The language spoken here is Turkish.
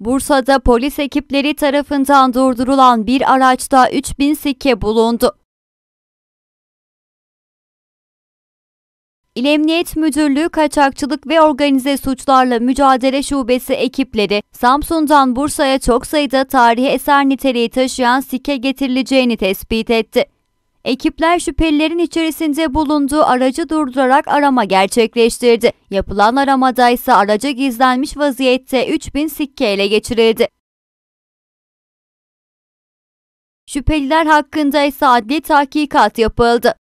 Bursa'da polis ekipleri tarafından durdurulan bir araçta 3000 sikke bulundu. İl Emniyet Müdürlüğü Kaçakçılık ve Organize Suçlarla Mücadele Şubesi ekipleri Samsun'dan Bursa'ya çok sayıda tarihi eser niteliği taşıyan sike getirileceğini tespit etti. Ekipler şüphelilerin içerisinde bulunduğu aracı durdurarak arama gerçekleştirdi. Yapılan aramada ise araca gizlenmiş vaziyette 3000 sikke ele geçirildi. Şüpheliler hakkında ise adli tahkikat yapıldı.